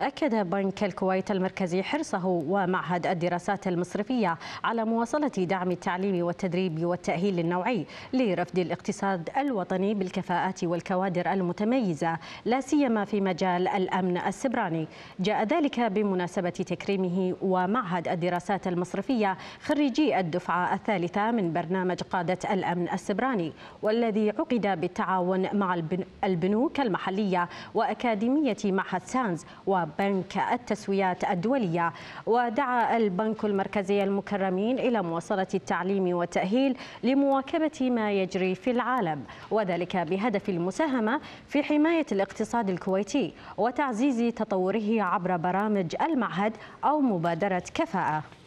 أكد بنك الكويت المركزي حرصه ومعهد الدراسات المصرفية على مواصلة دعم التعليم والتدريب والتأهيل النوعي لرفد الاقتصاد الوطني بالكفاءات والكوادر المتميزة لا سيما في مجال الأمن السبراني جاء ذلك بمناسبة تكريمه ومعهد الدراسات المصرفية خريجي الدفعة الثالثة من برنامج قادة الأمن السبراني والذي عقد بالتعاون مع البنوك المحلية وأكاديمية معهد سانز و بنك التسويات الدولية ودعا البنك المركزي المكرمين إلى مواصلة التعليم والتأهيل لمواكبة ما يجري في العالم وذلك بهدف المساهمة في حماية الاقتصاد الكويتي وتعزيز تطوره عبر برامج المعهد أو مبادرة كفاءة